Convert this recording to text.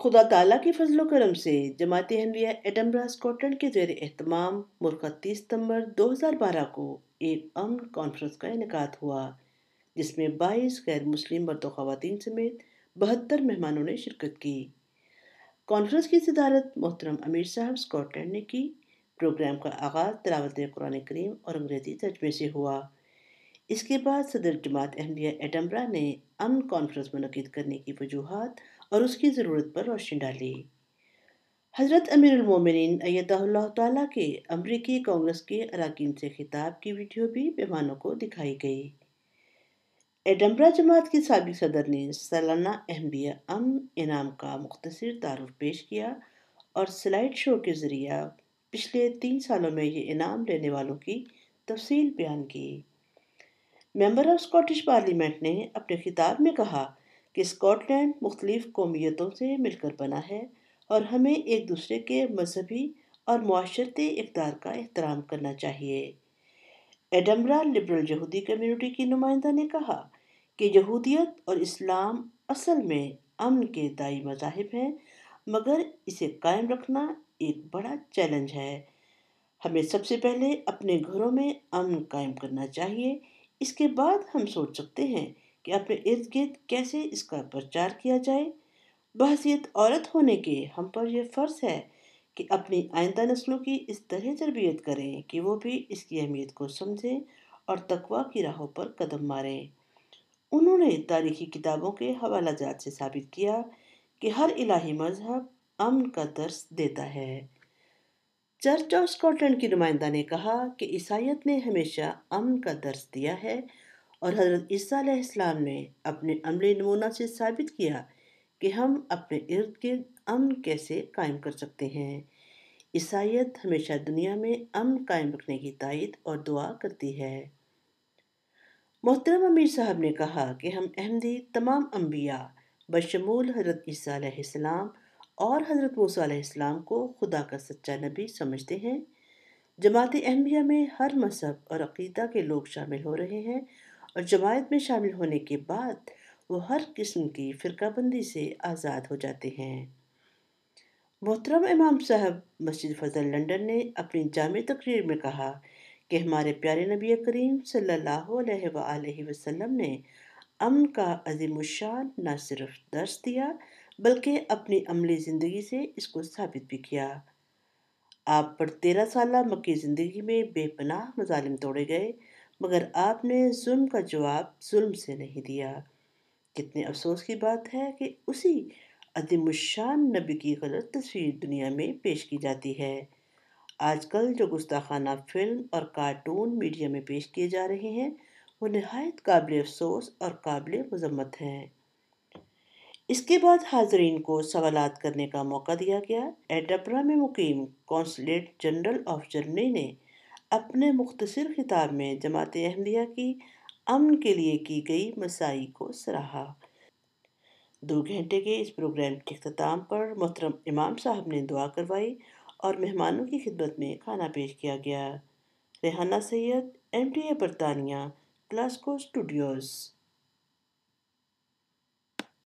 खुदा तला के फजलो करम से जमात हनरिया एडमरा स्कॉटलैंड के जेर अहतमाम मुर्खा तीस सितम्बर दो हज़ार बारह को एक अमन कॉन्फ्रेंस का इनका हुआ जिसमें बाईस गैर मुस्लिम मर्द ख़वान समेत बहत्तर मेहमानों ने शिरकत की कॉन्फ्रेंस की सदारत मोहतरम अमीर साहब स्कॉटलैंड ने की प्रोग्राम का आगाज़ तलावत कुरान करीम और अंग्रेज़ी तजमे से हुआ इसके बाद सदर जमात अहमदिया एडम्बरा ने अमन कॉन्फ्रेंस मनद करने की वजूहत और उसकी ज़रूरत पर रोशनी डाली हज़रत अमीरमिन अयतल्ला के अमरीकी कांग्रेस के अरकान से खिताब की वीडियो भी मेहमानों को दिखाई गई एडम्बरा जमात के सबक सदर ने सालाना अहमदिया अम इनाम का मुख्तर तारफ़ पेश किया और स्लाइड शो के ज़रिया पिछले तीन सालों में ये इनाम लेने वालों की तफसील बयान की मेंबर ऑफ स्कॉटिश पार्लियामेंट ने अपने खिताब में कहा कि स्कॉटलैंड मुख्तलिफ कौमीतों से मिलकर बना है और हमें एक दूसरे के मजहबी और माशरती इकदार का एहतराम करना चाहिए एडमरा लिबरल यहूदी कम्यूनिटी की नुमाइंदा ने कहा कि यहूदियत और इस्लाम असल में अमन के दाई मजाहब हैं मगर इसे कायम रखना एक बड़ा चैलेंज है हमें सबसे पहले अपने घरों में अमन कायम करना चाहिए इसके बाद हम सोच सकते हैं कि अपने इर्द गिर्द कैसे इसका प्रचार किया जाए बहसीत औरत होने के हम पर यह फ़र्ज़ है कि अपनी आइंदा नस्लों की इस तरह तरबियत करें कि वो भी इसकी अहमियत को समझें और तकवा की राहों पर कदम मारें उन्होंने तारीखी किताबों के हवाला जात से साबित किया कि हर इलाही मज़हब अमन का दर्श देता है चर्च ऑफ स्कॉटलैंड की नुमाइंदा ने कहा कि ईसाइत ने हमेशा अमन का दर्ज दिया है और हजरत इस्लाम ने अपने अमली नमूना से साबित किया कि हम अपने इर्द गिर्द अमन कैसे कायम कर सकते हैं ईसाइत हमेशा दुनिया में अमन कायम रखने की तायद और दुआ करती है मोहतरम अमीर साहब ने कहा कि हम अहमदी तमाम अम्बिया बशमूल हजरत ईसा और हज़रत मूसा को खुदा का सच्चा नबी समझते हैं जमात अहमिया में हर मज़हब और अकीदा के लोग शामिल हो रहे हैं और जमायत में शामिल होने के बाद वो हर किस्म की फ़िरकाबंदी से आज़ाद हो जाते हैं मोहतरम इमाम साहब मस्जिद फजल लंदन ने अपनी जाम तकरीर में कहा कि हमारे प्यारे नबी करीम सल्ला वसम ने अमन का अजीम शान न सिर्फ दर्श दिया बल्कि अपनी अमली ज़िंदगी से इसको साबित भी किया आप पर तेरह साल मक्की ज़िंदगी में बेपनाह मजालिम तोड़े गए मगर आपने जुल्म का जवाब जुल्म से नहीं दिया कितने अफसोस की बात है कि उसी अदमुशान नबी की गलत तस्वीर दुनिया में पेश की जाती है आजकल जो गुस्ताखाना फिल्म और कार्टून मीडिया में पेश किए जा रहे हैं वो नहायत काबिल अफसोस और काबिल मजम्मत हैं इसके बाद हाजरीन को सवाल करने का मौका दिया गया एटपरा में मुकीम कौंसलेट जनरल ऑफ जर्मनी ने अपने मुख्तर खिताब में जमात अहमदिया की अमन के लिए की गई मसाई को सराहा दो घंटे के इस प्रोग्राम के अख्ताम पर मोहतरम इमाम साहब ने दुआ करवाई और मेहमानों की खिदमत में खाना पेश किया गया Rehana Syed M T A बरतानिया क्लास्को स्टूडियोज़